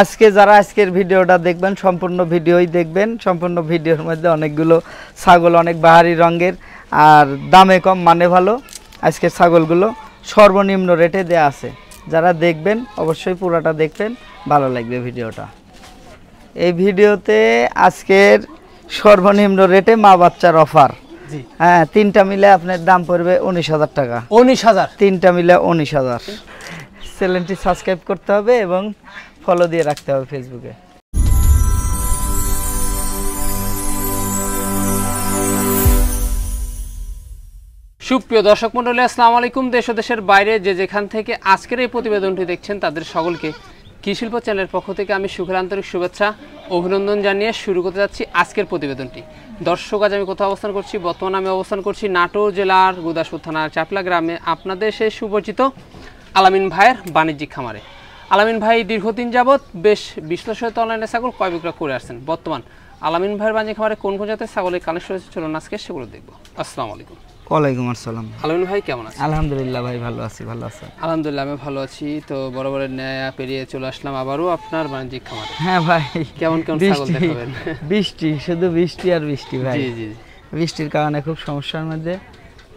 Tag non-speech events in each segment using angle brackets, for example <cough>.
আজকে যারা আজকের ভিডিওটা দেখবেন সম্পূর্ণ ভিডিওই দেখবেন সম্পূর্ণ ভিডিওর মধ্যে অনেকগুলো ছাগল অনেক বাহারি রঙের আর দামে কম মানে ভালো আজকের ছাগলগুলো সর্বনিম্ন রেটে দেয়া আছে যারা দেখবেন অবশ্যই পুরোটা দেখবেন ভালো লাগবে ভিডিওটা এই ভিডিওতে আজকের সর্বনিম্ন রেটে মা বাচ্চার অফার হ্যাঁ তিনটা মিলে আপনার দাম পড়বে উনিশ হাজার টাকা উনিশ হাজার তিনটা মিলে উনিশ হাজার চ্যানেলটি সাবস্ক্রাইব করতে হবে এবং ফলো দিয়ে রাখতে হবে ফেসবুকে সুপ্রিয় দর্শক মন্ডলী আসসালামু আলাইকুম দেশ দেশের বাইরে যে যেখান থেকে আজকের এই প্রতিবেদনটি দেখছেন তাদের সকলকে কৃষিল্প চ্যানেলের পক্ষ থেকে আমি সুখের আন্তরিক শুভেচ্ছা অভিনন্দন জানিয়ে শুরু করতে যাচ্ছি আজকের প্রতিবেদনটি দর্শক আজ আমি কোথাও অবস্থান করছি বর্তমানে আমি অবস্থান করছি নাটোর জেলার গুদাসপুর থানার চাপলা গ্রামে আপনাদের সেই সুপরিচিত আলামিন ভাইয়ের বাণিজ্যিক খামারে আলামিন ভাই দীর্ঘদিন যাবৎ বেশ বিশ্লেষিত অনলাইনে ছাগল কয় বিক্রয় করে আসছেন বর্তমান আলামিন ভাইয়ের বাণী খামারে কোন কোন জাতের ছাগলের কানেকশন রয়েছে চলুন আজকে সেগুলো দেখবো আসসালামু আলাইকুম ওয়ালাইকুম আসসালাম আলামিন ভাই কেমন আছেন আলহামদুলিল্লাহ ভাই ভালো আছি ভালো আছেন আলহামদুলিল্লাহ আমি ভালো আছি তো বড় বড় ন্যায় পেরিয়ে চলে আসলাম আবারও আপনার বাণিজ্যিক খামারে হ্যাঁ ভাই কেমন কেমন ছাগল দেখাবেন বৃষ্টি শুধু বৃষ্টি আর বৃষ্টি ভাই জি জি বৃষ্টির কারণে খুব সমস্যার মধ্যে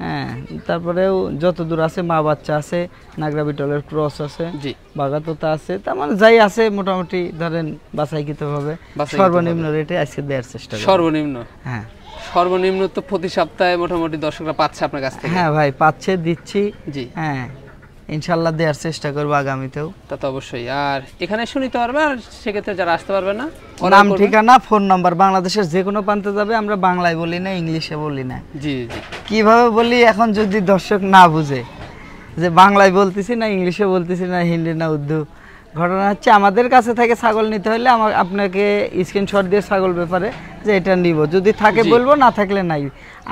হ্যাঁ তারপরেও যত দূর আছে মা বাচ্চা আছে নাগরা বিটলের ক্রস আছে জি বাগাতোতা আছে তার মানে যাই আছে মোটামুটি ধরেন বাছাইকৃত ভাবে সর্বনিম্ন রেটে আজকে দেওয়ার চেষ্টা সর্বনিম্ন হ্যাঁ সর্বনিম্ন তো প্রতি সপ্তাহে মোটামুটি দর্শকরা পাচ্ছে আপনার কাছ থেকে হ্যাঁ ভাই পাচ্ছে দিচ্ছি জি হ্যাঁ ইনশাল্লাহ দেওয়ার চেষ্টা করবো আগামীতেও তা তো অবশ্যই আর এখানে শুনিতে পারবে আর সেক্ষেত্রে যারা আসতে পারবে না নাম ঠিকানা ফোন নাম্বার বাংলাদেশের যে কোনো প্রান্তে যাবে আমরা বাংলায় বলি না ইংলিশে বলি না জি জি কিভাবে বলি এখন যদি দর্শক না বুঝে যে বাংলায় বলতেছি না ইংলিশে বলতেছি না হিন্দি না উর্দু ঘটনা হচ্ছে আমাদের কাছে থেকে ছাগল নিতে হলে আমার আপনাকে স্ক্রিনশট দিয়ে ছাগল ব্যাপারে যে এটা নিব যদি থাকে বলবো না থাকলে নাই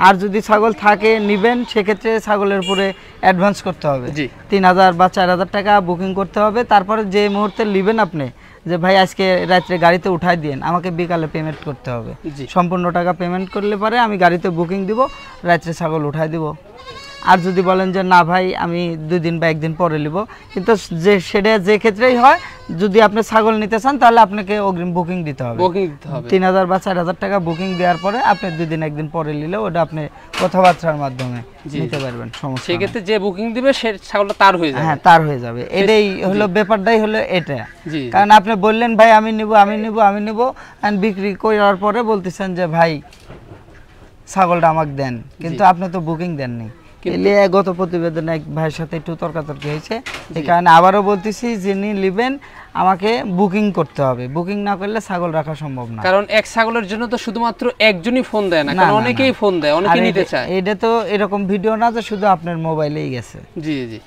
আর যদি ছাগল থাকে নিবেন সেক্ষেত্রে ছাগলের উপরে অ্যাডভান্স করতে হবে তিন হাজার বা চার হাজার টাকা বুকিং করতে হবে তারপরে যে মুহূর্তে নেবেন আপনি যে ভাই আজকে রাত্রে গাড়িতে উঠাই দিন আমাকে বিকালে পেমেন্ট করতে হবে সম্পূর্ণ টাকা পেমেন্ট করলে পরে আমি গাড়িতে বুকিং দিব রাত্রে ছাগল উঠাই দিব আর যদি বলেন যে না ভাই আমি দুই দিন বা একদিন পরে নিব কিন্তু যে সেটা যে ক্ষেত্রেই হয় যদি আপনি ছাগল নিতে চান তাহলে আপনাকে অগ্রিম বুকিং দিতে হবে তিন হাজার বা চার হাজার টাকা বুকিং দেওয়ার পরে আপনি দুই দিন একদিন পরে নিলে ওটা আপনি কথাবার্তার মাধ্যমে নিতে পারবেন সমস্যা সেক্ষেত্রে যে বুকিং দিবে সে ছাগলটা তার হয়ে যাবে হ্যাঁ তার হয়ে যাবে এটাই হলো ব্যাপারটাই হলো এটা কারণ আপনি বললেন ভাই আমি নিব আমি নিব আমি নিব বিক্রি করার পরে বলতেছেন যে ভাই ছাগলটা আমাকে দেন কিন্তু আপনি তো বুকিং দেননি গত প্রতিবেদনে এক ভাইয়ের সাথে একটু তর্কাতর্কি হয়েছে এই কারণে আবারও বলতেছি যিনি নেবেন আমাকে বুকিং করতে হবে বুকিং না করলে ছাগল রাখা সম্ভব না কারণ এক ছাগলের জন্য তো শুধুমাত্র একজনই ফোন দেয় না কারণ অনেকেই ফোন দেয় অনেকে নিতে চায় এটা তো এরকম ভিডিও না যে শুধু আপনার মোবাইলেই গেছে জি জি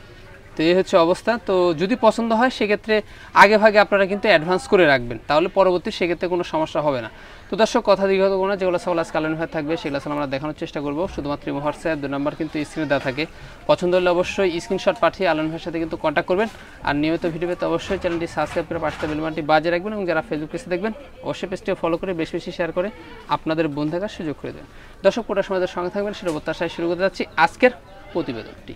তো এই হচ্ছে অবস্থা তো যদি পছন্দ হয় সেক্ষেত্রে আগে ভাগে আপনারা কিন্তু অ্যাডভান্স করে রাখবেন তাহলে পরবর্তী সেক্ষেত্রে কোনো সমস্যা হবে না তো দর্শক কথা দীর্ঘত কোনো যেগুলো সকল আজকে হয়ে থাকবে সেগুলো আসলে আমরা দেখানোর চেষ্টা করবো শুধুমাত্র হোয়াটসঅ্যাপ দু নম্বর কিন্তু স্ক্রিনে দেওয়া থাকে পছন্দ হলে অবশ্যই স্ক্রিনশট পাঠিয়ে আলম ভাইয়ের সাথে কিন্তু কন্ট্যাক্ট করবেন আর নিয়মিত ভিডিও পেতে অবশ্যই চ্যানেলটি সাবস্ক্রাইব করে পাঁচটা বেলবানটি বাজে রাখবেন এবং যারা ফেসবুক পেজে দেখবেন অবশ্যই পেজটিও ফলো করে বেশি বেশি শেয়ার করে আপনাদের বন্ধু থাকার সুযোগ করে দেন দর্শক কোটা সময় সঙ্গে থাকবেন সেটা প্রত্যাশায় শুরু করতে যাচ্ছি আজকের প্রতিবেদনটি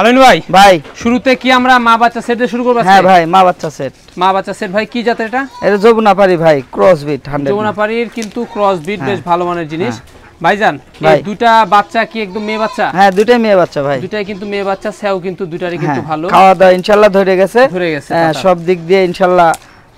আলোন ভাই ভাই শুরুতে কি আমরা মা বাচ্চা সেট দিয়ে শুরু করব হ্যাঁ ভাই মা বাচ্চা সেট মা বাচ্চা সেট ভাই কি জাতের এটা এটা ভাই ক্রস বিট 100 কিন্তু ক্রস হ্যাঁ। বিট বেশ ভালো মানের জিনিস হ্যাঁ। ভাইজান এই দুটা বাচ্চা কি একদম মেয়ে বাচ্চা হ্যাঁ দুটাই মেয়ে বাচ্চা ভাই দুটাই কিন্তু মেয়ে বাচ্চা সেও কিন্তু দুটারই কিন্তু হ্যাঁ। ভালো খাওয়া দাওয়া ইনশাআল্লাহ ধরে গেছে ধরে গেছে সব দিক দিয়ে ইনশাআল্লাহ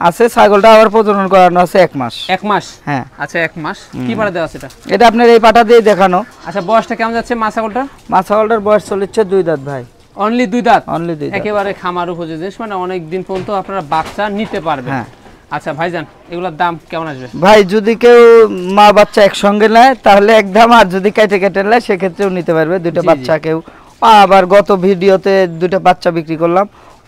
আছে ছাগলটা আবার প্রজনন করানো আছে এক মাস এক মাস হ্যাঁ আচ্ছা এক মাস কি পাড়া দেওয়া আছে এটা এটা আপনার এই পাটা দিয়ে দেখানো আচ্ছা বয়সটা কেমন যাচ্ছে মা ছাগলটা মা ছাগলটার বয়স চলেছে দুই দাঁত ভাই অনলি দুই দাঁত অনলি দুই একেবারে খামার উপযোগী দেশ মানে অনেক দিন পর্যন্ত আপনারা বাচ্চা নিতে পারবেন হ্যাঁ। আচ্ছা ভাইজান এগুলোর দাম কেমন আসবে ভাই যদি কেউ মা বাচ্চা একসঙ্গে নেয় তাহলে এক দাম আর যদি কেটে কেটে নেয় সেক্ষেত্রেও নিতে পারবে দুটো বাচ্চা কেউ আবার গত ভিডিওতে দুটো বাচ্চা বিক্রি করলাম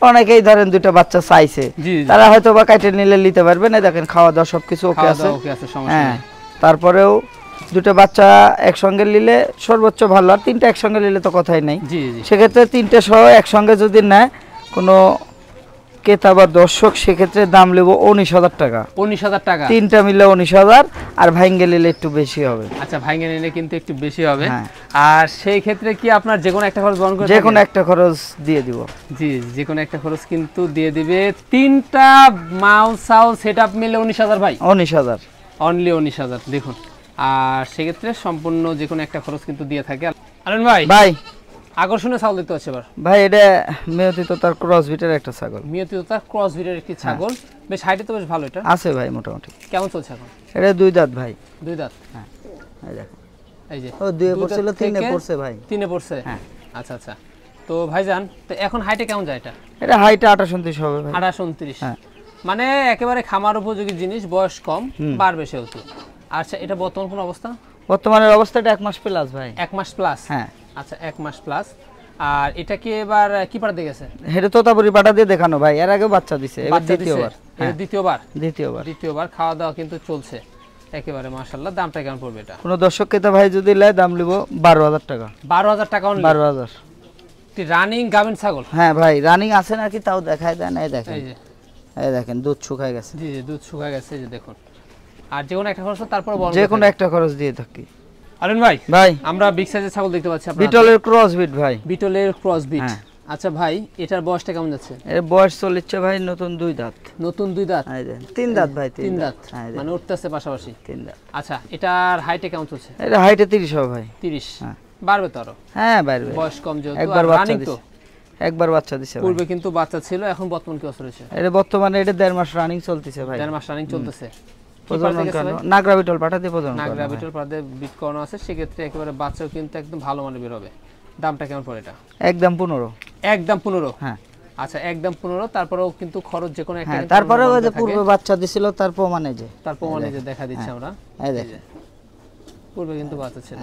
অনেকেই ধরেন দুটো বাচ্চা চাইছে তারা হয়তো বা কাটে নিলে নিতে পারবে না দেখেন খাওয়া দাওয়া সবকিছু ওকে আছে হ্যাঁ তারপরেও দুটো বাচ্চা একসঙ্গে নিলে সর্বোচ্চ ভালো আর তিনটা একসঙ্গে নিলে তো কথাই নাই সেক্ষেত্রে তিনটে সহ একসঙ্গে যদি নেয় কোনো ক্রেতা বা দর্শক সেক্ষেত্রে দাম নেবো উনিশ হাজার টাকা উনিশ হাজার টাকা তিনটা মিলে উনিশ হাজার আর ভাইঙ্গে নিলে একটু বেশি হবে আচ্ছা ভাইঙ্গে নিলে কিন্তু একটু বেশি হবে হ্যাঁ। আর সেই ক্ষেত্রে কি আপনার যে কোনো একটা খরচ বহন করে যে কোনো একটা খরচ দিয়ে দিব জি যে কোনো একটা খরচ কিন্তু দিয়ে দিবে তিনটা মাউস সাউস সেট আপ মিলে উনিশ হাজার ভাই উনিশ হাজার অনলি উনিশ হাজার দেখুন আর সেক্ষেত্রে সম্পূর্ণ যে কোনো একটা খরচ কিন্তু দিয়ে থাকে আনন্দ ভাই ভাই আকর্ষণীয় ছাগল দেখতে পাচ্ছি ভাই এটা তোতার ক্রস একটা ছাগল তোতার ক্রস একটি হ্যাঁ। ছাগল বেশ হাইটে তো বেশ ভালো এটা আছে ভাই মোটামুটি কেমন চলছে এখন এটা দুই দাঁত ভাই দুই দাঁত হ্যাঁ এই দেখো এই যে ও দুই পড়ছিল তিনে পড়ছে ভাই তিনে পড়ছে হ্যাঁ আচ্ছা আচ্ছা তো ভাইজান তো এখন হাইটে কেমন যায় এটা এটা হাইটে আঠাশ 29 হবে ভাই হ্যাঁ। মানে একেবারে খামার উপযোগী জিনিস বয়স কম বাড়বে সেহেতু আচ্ছা এটা বর্তমান কোন অবস্থা বর্তমানের অবস্থাটা এক মাস প্লাস ভাই এক মাস প্লাস হ্যাঁ আচ্ছা এক মাস প্লাস আর এটাকে এবার কি পাঠাতে গেছে হেরে তোতাপুরি পাঠা দিয়ে দেখানো ভাই এর আগে বাচ্চা দিছে এবার হ্যাঁ। দ্বিতীয়বার দ্বিতীয়বার দ্বিতীয়বার দ্বিতীয়বার খাওয়া দাওয়া কিন্তু চলছে একেবারে মাশাআল্লাহ দামটা কেমন পড়বে এটা কোনো দর্শক ক্রেতা ভাই যদি লেয় দাম লিব 12000 টাকা 12000 টাকা অনলি 12000 টি রানিং গাবেন ছাগল হ্যাঁ ভাই রানিং আছে নাকি তাও দেখায় দেন এই দেখেন এই যে এই দেখেন দুধ শুকায় গেছে জি জি দুধ শুকায় গেছে এই যে দেখুন আর যে কোন একটা খরচ তারপর যে কোন একটা খরচ দিয়ে থাকি ভাই ভাই আমরা বিগ সাইজের ছাগল দেখতে পাচ্ছি আপনারা বিটলের ক্রস বিট ভাই বিটলের ক্রস হ্যাঁ। বিট আচ্ছা ভাই এটার বয়সটা কেমন যাচ্ছে এর বয়স চলেছে ভাই নতুন দুই দাঁত নতুন দুই দাঁত তিন দাঁত ভাই তিন দাঁত মানে উঠতেছে পাশাপাশি তিন দাঁত আচ্ছা এটার হাইটে কেমন চলছে এটা হাইটে 30 হবে ভাই 30 হ্যাঁ। বাড়বে তো আরো হ্যাঁ বাড়বে বয়স কম যেহেতু একবার বাচ্চা দিছে একবার বাচ্চা দিছে পূর্বে কিন্তু বাচ্চা ছিল এখন বর্তমান কি অবস্থা রয়েছে বর্তমানে এটা দেড় মাস রানিং চলতেছে ভাই দেড় মাস রানিং চলতেছে বিট করানো আছে সেক্ষেত্রে কিন্তু দামটা কেমন একদম একদম হ্যাঁ। আচ্ছা একদম হ্যাঁ, তারপরে পূর্বে বাচ্চা দিছিল তার প্রমাণে যে তার প্রমাণে যে দেখা দিচ্ছে হ্যাঁ। আমরা পূর্বে কিন্তু বাচ্চা ছিল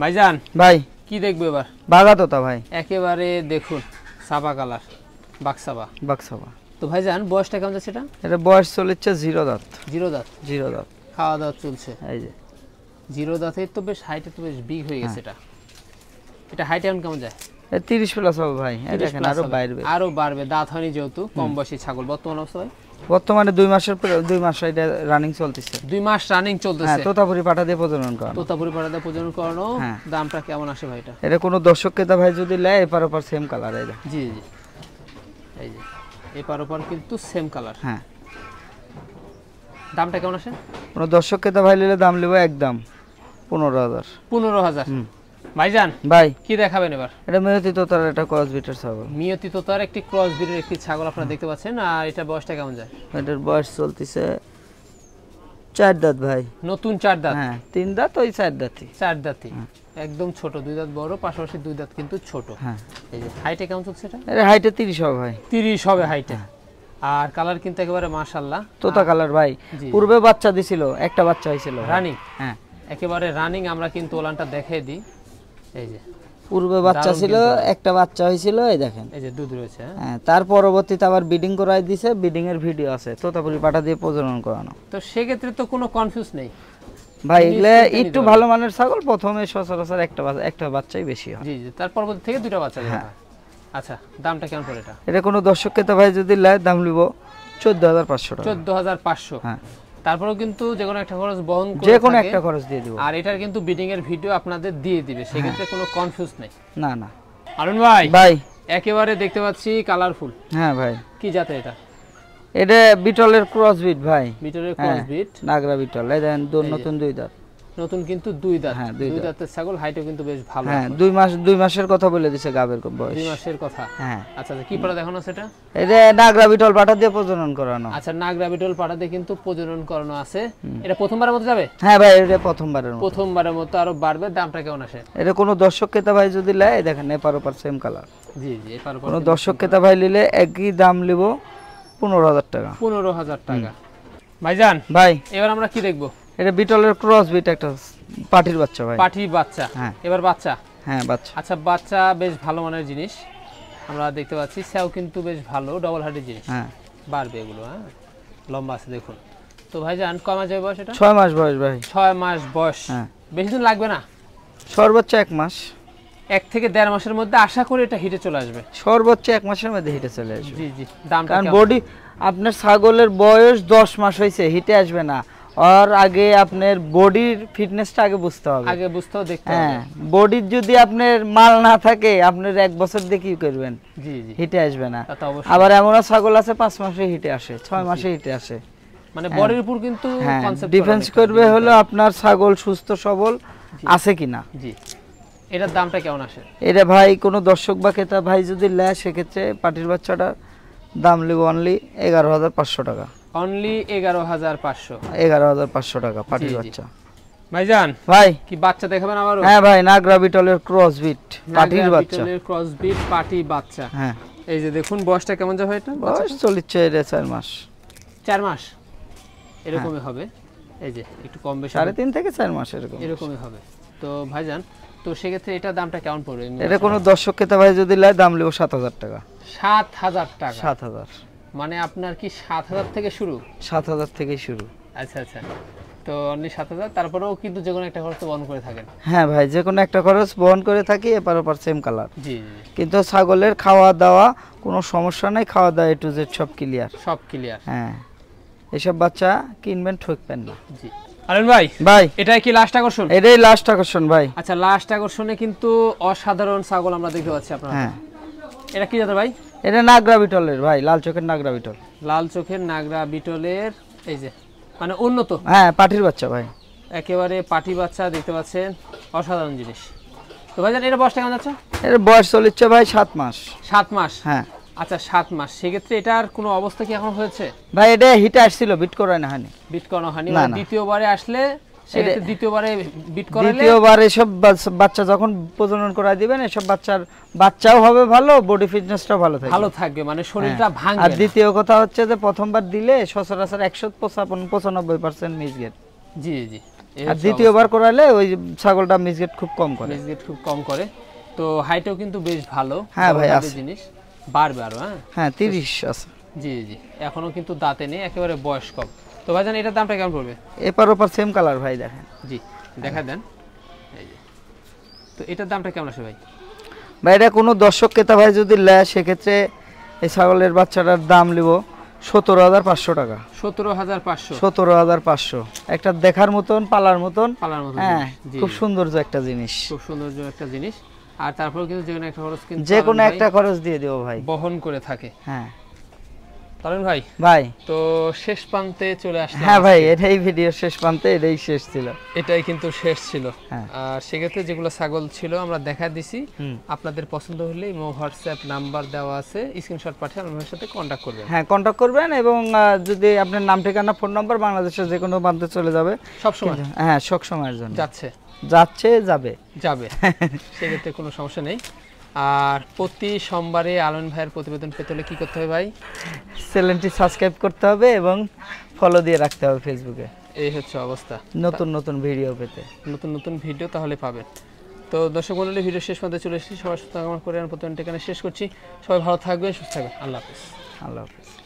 ভাইজান ভাই কি দেখবো এবার বাগাতোতা ভাই একেবারে দেখুন সাবা কালার বাক্সাবা বাক্সাবা তো ভাই জান বয়সটা কেমন যাচ্ছে এটা এটা বয়স চলেছে জিরো দাঁত জিরো দাঁত জিরো দাঁত খাওয়া দাওয়া চলছে এই যে জিরো দাঁতের তো বেশ হাইটে তো বেশ বিগ হয়ে গেছে হ্যাঁ। এটা এটা হাইট এখন কেমন যায় 30 প্লাস হবে ভাই দেখেন আরো বাড়বে আরো বাড়বে দাঁত হয়নি যেহেতু কম বয়সী ছাগল বর্তমান অবস্থায় বর্তমানে দুই মাসের পরে দুই মাস এটা রানিং চলতেছে দুই মাস রানিং চলতেছে হ্যাঁ তোতাপুরি পাটা দিয়ে প্রজনন করানো তোতাপুরি পাটা দিয়ে প্রজনন করানো হ্যাঁ। দামটা কেমন আসে ভাই এটা এটা কোনো দর্শক ক্রেতা ভাই যদি নেয় পারো পার সেম কালার এটা জি জি এই যে এপার ওপার কিন্তু সেম কালার হ্যাঁ দামটা কেমন আছে কোনো দর্শক খেতে ভাই নিলে দাম নেবো একদম পনেরো হাজার পনেরো হাজার ভাইজান ভাই কি দেখাবেন এবার এটা মিয়তি তোতার একটা ক্রস বিটের ছাগল মিয়তি তোতার একটি ক্রস বিটের একটি ছাগল আপনারা দেখতে পাচ্ছেন আর এটা বয়সটা কেমন যায় এটার বয়স চলতেছে চার দাঁত ভাই নতুন চার দাঁত হ্যাঁ তিন দাঁত ওই চার দাঁতই চার দাঁতই হ্যাঁ। একদম ছোট দুই দাঁত বড় পাশাপাশি দুই দাঁত কিন্তু ছোট হ্যাঁ। এই যে হাইটে কেমন চলছে এটা হাইটে তিরিশ হবে ভাই তিরিশ হবে হাইটে হ্যাঁ। আর কালার কিন্তু একেবারে মাশাআল্লাহ তোতা কালার ভাই পূর্বে বাচ্চা দিছিল একটা বাচ্চা হয়েছিল রানিং হ্যাঁ একেবারে রানিং আমরা কিন্তু ওলানটা দেখে দিই এই যে পূর্বে বাচ্চা ছিল একটা বাচ্চা হয়েছিল এই দেখেন এই যে দুধ রয়েছে হ্যাঁ, হ্যাঁ তার পরবর্তীতে আবার ব্রিডিং করাই দিছে ব্রিডিং এর ভিডিও আছে তোতাপুরি পাটা দিয়ে প্রজনন করানো তো ক্ষেত্রে তো কোনো কনফিউজ নেই ভাই এগুলা একটু ভালো মানের ছাগল প্রথমে সচরাচর একটা একটা বাচ্চাই বেশি হয় জি জি তার পরবর্তী থেকে দুটো বাচ্চা হ্যাঁ আচ্ছা দামটা কেমন পড়ে এটা এটা কোনো দর্শককে তো ভাই যদি লাই দাম লিব চোদ্দ হাজার পাঁচশো টাকা চোদ্দ হাজার পাঁচশো হ্যাঁ তারপরেও কিন্তু যে কোনো একটা খরচ বহন করে যে কোনো একটা খরচ দিয়ে দিব আর এটার কিন্তু বিডিং এর ভিডিও আপনাদের দিয়ে দিবে হ্যাঁ। সেক্ষেত্রে কোনো কনফিউজ নেই না না আরুন ভাই ভাই একেবারে দেখতে পাচ্ছি কালারফুল হ্যাঁ ভাই কি জাত এটা এটা বিটলের ক্রস বিট ভাই বিটলের ক্রসবিট হ্যাঁ, নাগরা বিটল এই দেখেন নতুন দুই দাঁত নতুন কিন্তু দুই দাঁত হ্যাঁ দুই দাঁতের ছাগল হাইটও কিন্তু বেশ ভালো হ্যাঁ দুই মাস দুই মাসের কথা বলে দিছে গাবের বয়স দুই মাসের কথা হ্যাঁ আচ্ছা, আচ্ছা কি পাটা দেখানো সেটা এটা নাগরা বিটল পাটা দিয়ে প্রজনন করানো আচ্ছা নাগরা বিটল পাটা দিয়ে কিন্তু প্রজনন করানো আছে এটা প্রথমবারের মতো যাবে হ্যাঁ ভাই এটা প্রথমবারের মতো প্রথমবারের মতো আরো বাড়বে দামটা কেমন আসে এটা কোনো দর্শক ক্রেতা ভাই যদি লেয় দেখেন এ এপার ওপার সেম কালার জি জি এপার ওপার কোনো দর্শক ক্রেতা ভাই নিলে একই দাম নেব পনেরো হাজার টাকা পনেরো হাজার টাকা ভাইজান ভাই এবার আমরা কি দেখবো এটা বিটলের ক্রস বিট একটা পাটির বাচ্চা ভাই পাটির বাচ্চা হ্যাঁ এবার বাচ্চা হ্যাঁ বাচ্চা আচ্ছা বাচ্চা বেশ ভালো মানের জিনিস আমরা দেখতে পাচ্ছি স্যাও কিন্তু বেশ ভালো ডবল হার্ডের জিনিস হ্যাঁ বাড়বে এগুলো হ্যাঁ লম্বা আছে দেখুন তো ভাই জান কমা যায় বয়স এটা 6 মাস বয়স ভাই 6 মাস বয়স হ্যাঁ বেশি দিন লাগবে না সর্বোচ্চ এক মাস এক থেকে দেড় মাসের মধ্যে আশা করি এটা হিটে চলে আসবে সর্বোচ্চ এক মাসের মধ্যে হিটে চলে আসবে জি জি দাম কারণ বডি আপনার ছাগলের বয়স দশ মাস হয়েছে হিটে আসবে না আর আগে আপনার বডির ফিটনেসটা আগে বুঝতে হবে আগে বুঝতে দেখতে হ্যাঁ বডির যদি আপনার মাল না থাকে আপনার এক বছর দিয়ে করবেন জি জি হিটে আসবে না আবার এমন ছাগল আছে পাঁচ মাসে হিটে আসে ছয় মাসে হিটে আসে মানে বডির হ্যাঁ। উপর কিন্তু হ্যাঁ, কনসেপ্ট ডিফেন্স করবে হলো আপনার ছাগল সুস্থ সবল আছে কিনা জি এটার দামটা কেমন আসে এটা ভাই কোনো দর্শক বা ক্রেতা ভাই যদি নেয় সেক্ষেত্রে পাটির বাচ্চাটা দাম নেব অনলি এগারো হাজার পাঁচশো টাকা অনলি এগারো হাজার পাঁচশো এগারো হাজার পাঁচশো টাকা পাটি বাচ্চা ভাইজান ভাই কি বাচ্চা দেখাবেন আবার হ্যাঁ ভাই নাগরা বিটলের ক্রস পাটির বাচ্চা ক্রস পাটি বাচ্চা হ্যাঁ এই যে দেখুন বয়সটা কেমন যাবে এটা বয়স চলছে এটা চার মাস চার মাস হ্যাঁ। এরকমই হবে এই যে একটু কম বেশি সাড়ে তিন থেকে চার মাস এরকম এরকমই হবে তো ভাইজান তো সেক্ষেত্রে এটা দামটা কেমন পড়বে এটা কোনো দর্শক খেতে ভাই যদি লাই দাম নেবো সাত হাজার টাকা সাত হাজার টাকা সাত হাজার মানে আপনার কি সাত হাজার থেকে শুরু সাত হাজার থেকে শুরু আচ্ছা আচ্ছা তো আপনি সাত হাজার তারপরেও কিন্তু যে কোনো একটা খরচ বহন করে থাকেন হ্যাঁ ভাই যে কোনো একটা খরচ বহন করে থাকি এপার ওপার সেম কালার জি কিন্তু ছাগলের খাওয়া দাওয়া কোনো সমস্যা নাই খাওয়া দাওয়া এ টু জেড সব ক্লিয়ার সব ক্লিয়ার হ্যাঁ এসব বাচ্চা কিনবেন ঠকবেন না জি আরেন ভাই ভাই এটাই কি লাস্ট আকর্ষণ এটাই লাস্ট আকর্ষণ ভাই আচ্ছা লাস্ট আকর্ষণে কিন্তু অসাধারণ ছাগল আমরা দেখতে পাচ্ছি আপনারা হ্যাঁ এটা কি জাতের ভাই এটা নাগরা বিটলের ভাই লাল চোখের নাগরা বিটল লাল চোখের নাগরা বিটলের এই যে মানে উন্নত হ্যাঁ পাটির বাচ্চা ভাই একেবারে পাটি বাচ্চা দেখতে পাচ্ছেন অসাধারণ জিনিস তো ভাই জান এর বয়স কেমন আছে এর বয়স চলেছে ভাই সাত মাস সাত মাস হ্যাঁ আচ্ছা সাত মাস সেক্ষেত্রে এটার কোনো অবস্থা কি এখন হয়েছে ভাই এটা হিটে আসছিল বিট করা না হানি বিট করানো হানি দ্বিতীয়বারে আসলে দ্বিতীয়বারে বিট দ্বিতীয়বার বাচ্চা যখন প্রজনন করা দিবেন এসব বাচ্চার বাচ্চাও হবে ভালো বডি ফিটনেসটাও ভালো থাকবে ভালো থাকবে মানে হ্যাঁ। শরীরটা ভাঙবে আর দ্বিতীয় কথা হচ্ছে যে প্রথমবার দিলে সচরাচর একশো পঁচানব্বই পার্সেন্ট মিসগেট জি জি আর দ্বিতীয়বার করালে ওই ছাগলটা মিসগেট খুব কম করে মিসগেট খুব কম করে তো হাইটও কিন্তু বেশ ভালো হ্যাঁ ভাই আছে জিনিস বাড়বে আরো হ্যাঁ হ্যাঁ তিরিশ আছে জি জি এখনো কিন্তু দাঁতে নেই একেবারে বয়স্ক তো ভাইজান এটার দামটা কেমন পড়বে এপার ওপার সেম কালার ভাই দেখেন জি দেখা দেন তো এটার দামটা কেমন আসে ভাই ভাই এটা কোনো দর্শক ক্রেতা ভাই যদি নেয় সেক্ষেত্রে এই ছাগলের বাচ্চাটার দাম নিব সতেরো হাজার পাঁচশো টাকা সতেরো হাজার পাঁচশো সতেরো হাজার পাঁচশো একটা দেখার মতন পালার মতন পালার মতন হ্যাঁ খুব সৌন্দর্য একটা জিনিস খুব সৌন্দর্য একটা জিনিস আর তারপর কিন্তু যে কোনো একটা খরচ কিন্তু যে কোনো একটা খরচ দিয়ে দেবো ভাই বহন করে থাকে হ্যাঁ হ্যাঁ হ্যাঁ। আপনাদের পছন্দ হলে হোয়াটসঅ্যাপ নাম্বার দেওয়া আছে আমাদের সাথে করবেন হ্যাঁ করবেন এবং যদি আপনার নাম ঠিকানা ফোন নাম্বার বাংলাদেশের যে কোনো প্রান্তে চলে যাবে সবসময় হ্যাঁ সব জন্য যাচ্ছে যাচ্ছে যাবে যাবে <laughs> সেক্ষেত্রে কোনো সমস্যা নেই আর প্রতি সোমবারে আলম ভাইয়ের প্রতিবেদন পেতে হলে কী করতে হবে ভাই চ্যানেলটি সাবস্ক্রাইব করতে হবে এবং ফলো দিয়ে রাখতে হবে ফেসবুকে এই হচ্ছে অবস্থা নতুন নতুন ভিডিও পেতে নতুন নতুন ভিডিও তাহলে পাবেন তো দর্শক মন্ডলী ভিডিও শেষ মধ্যে চলে এসেছি সবার সুস্থ কামনা করে প্রতিবেদনটি এখানে শেষ করছি সবাই ভালো থাকবে সুস্থ থাকবে আল্লাহ হাফিজ আল্লাহ হাফিজ